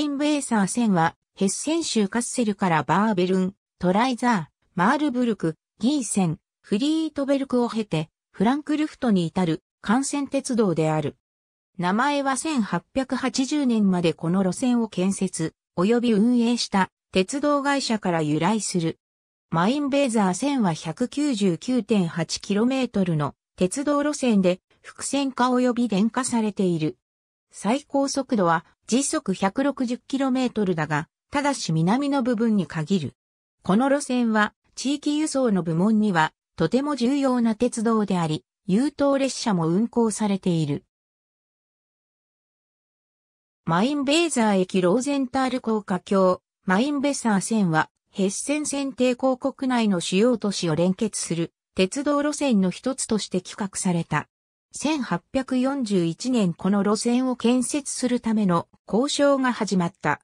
インベーサー線は、ヘッセン州カッセルからバーベルン、トライザー、マールブルク、ギーセン、フリートベルクを経て、フランクルフトに至る幹線鉄道である。名前は1880年までこの路線を建設、及び運営した鉄道会社から由来する。マインベーザー線は 199.8km の鉄道路線で、複線化及び電化されている。最高速度は時速 160km だが、ただし南の部分に限る。この路線は地域輸送の部門にはとても重要な鉄道であり、優等列車も運行されている。マインベーザー駅ローゼンタール高架橋、マインベサー線は、ヘッセン線帝国内の主要都市を連結する鉄道路線の一つとして企画された。1841年この路線を建設するための交渉が始まった。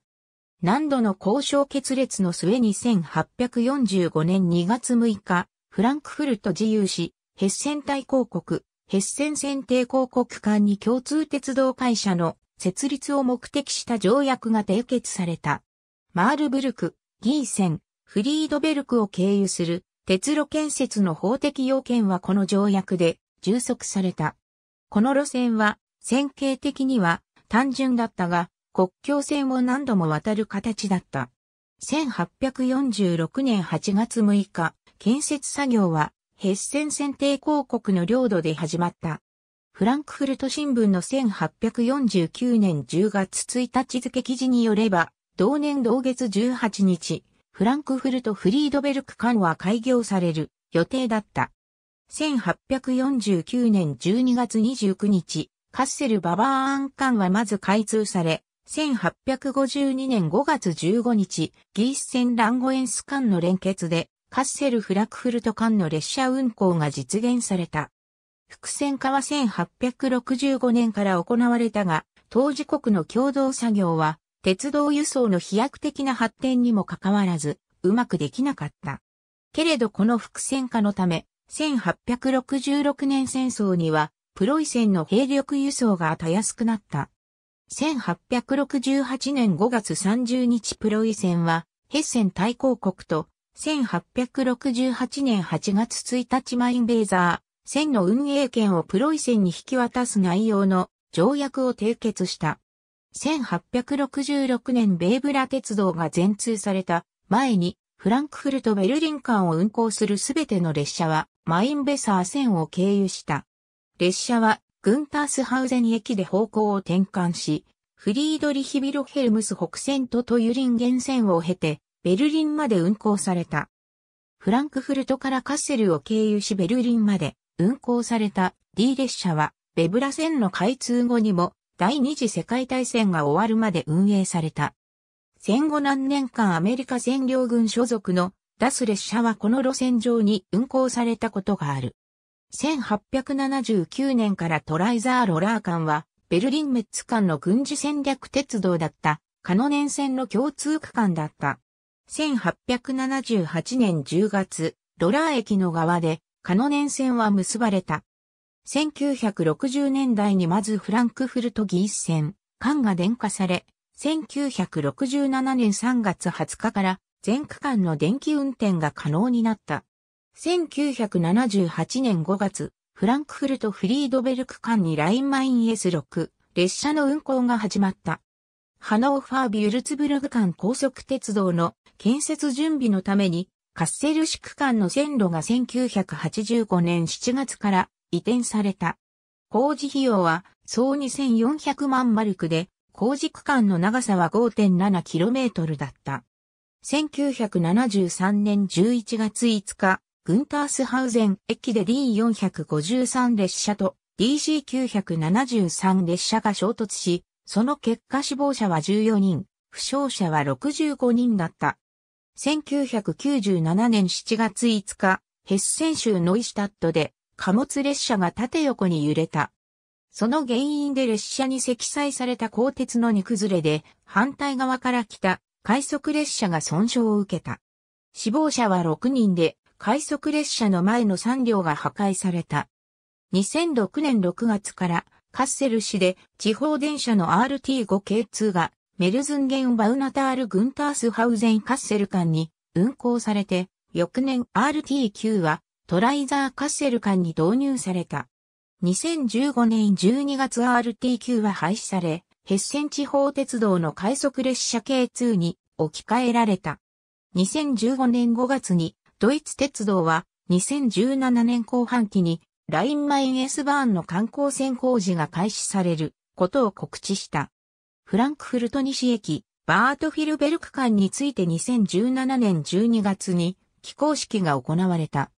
何度の交渉決裂の末に1845年2月6日、フランクフルト自由市、ヘッセン大公国、ヘッセン選定公国間に共通鉄道会社の設立を目的した条約が締結された。マールブルク、ギーセン、フリードベルクを経由する鉄路建設の法的要件はこの条約で充足された。この路線は、線形的には単純だったが、国境線を何度も渡る形だった。1846年8月6日、建設作業は、ヘッセン選定広告の領土で始まった。フランクフルト新聞の1849年10月1日付記事によれば、同年同月18日、フランクフルトフリードベルク間は開業される予定だった。1849年12月29日、カッセルババーアン館はまず開通され、1852年5月15日、ギースン・ランゴエンス間の連結で、カッセルフラクフルト間の列車運行が実現された。伏線化は1865年から行われたが、当時国の共同作業は、鉄道輸送の飛躍的な発展にもかかわらず、うまくできなかった。けれどこの伏線化のため、1866年戦争には、プロイセンの兵力輸送がたやすくなった。1868年5月30日プロイセンは、ヘッセン対抗国と、1868年8月1日マインベーザー、戦の運営権をプロイセンに引き渡す内容の条約を締結した。1866年ベーブラ鉄道が全通された前に、フランクフルト・ベルリン間を運行するすべての列車は、マインベサー線を経由した。列車はグンタースハウゼン駅で方向を転換し、フリードリヒビロヘルムス北線とトユリンゲン線を経て、ベルリンまで運行された。フランクフルトからカッセルを経由しベルリンまで運行された D 列車は、ベブラ線の開通後にも第二次世界大戦が終わるまで運営された。戦後何年間アメリカ占領軍所属の出す列車はこの路線上に運行されたことがある。1879年からトライザーロラー間は、ベルリンメッツ間の軍事戦略鉄道だった、カノネン線の共通区間だった。1878年10月、ロラー駅の側で、カノネン線は結ばれた。1960年代にまずフランクフルトギース線、間が電化され、1967年3月20日から全区間の電気運転が可能になった。1978年5月、フランクフルト・フリードベルク間にラインマイン S6 列車の運行が始まった。ハノーファー・ビュルツブルグ間高速鉄道の建設準備のために、カッセル市区間の線路が1985年7月から移転された。工事費用は総2400万マルクで、工事区間の長さは 5.7km だった。1973年11月5日、グンタースハウゼン駅で D453 列車と DC973 列車が衝突し、その結果死亡者は14人、負傷者は65人だった。1997年7月5日、ヘッセン州ノイシュタットで貨物列車が縦横に揺れた。その原因で列車に積載された鋼鉄の荷崩れで反対側から来た快速列車が損傷を受けた。死亡者は6人で、快速列車の前の3両が破壊された。2006年6月からカッセル市で地方電車の RT5 系2がメルズンゲンバウナタールグンタースハウゼンカッセル間に運行されて、翌年 RT9 はトライザーカッセル間に導入された。2015年12月 RT9 は廃止され、ヘッセン地方鉄道の快速列車 K2 に置き換えられた。2015年5月にドイツ鉄道は2017年後半期にラインマイン S バーンの観光船工事が開始されることを告知した。フランクフルト西駅バートフィルベルク間について2017年12月に起工式が行われた。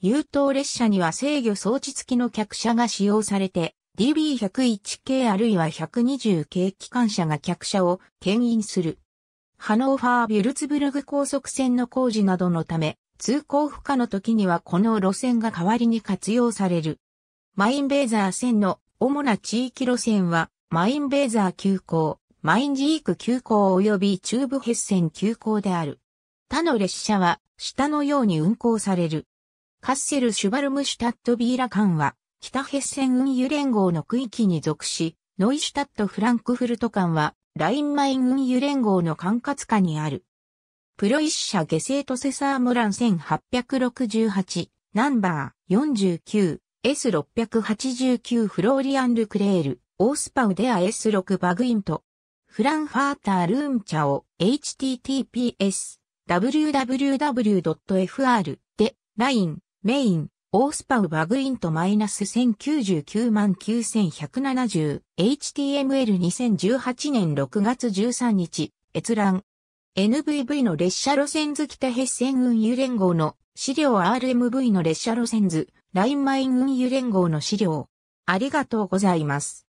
優等列車には制御装置付きの客車が使用されて、DB101 系あるいは120系機関車が客車を牽引する。ハノーファー・ビュルツブルグ高速線の工事などのため、通行不可の時にはこの路線が代わりに活用される。マインベーザー線の主な地域路線は、マインベーザー急行、マインジーク急行及び中部ヘッセン急行である。他の列車は、下のように運行される。カッセル・シュバルムシュタット・ビーラ間は、北ヘッセン運輸連合の区域に属し、ノイシュタット・フランクフルト間は、ラインマイン運輸連合の管轄下にある。プロイッシャ下生とセサーモラン1868、ナンバー 49S689 フローリアン・ルクレール、オースパウデア S6 バグイント、フランファータールーンチャオ、https、www.fr で、ライン、メイン、オースパウバグイントマイナス1099万 9170HTML2018 年6月13日、閲覧。NVV の列車路線図北ヘッセン運輸連合の資料 RMV の列車路線図、ラインマイン運輸連合の資料。ありがとうございます。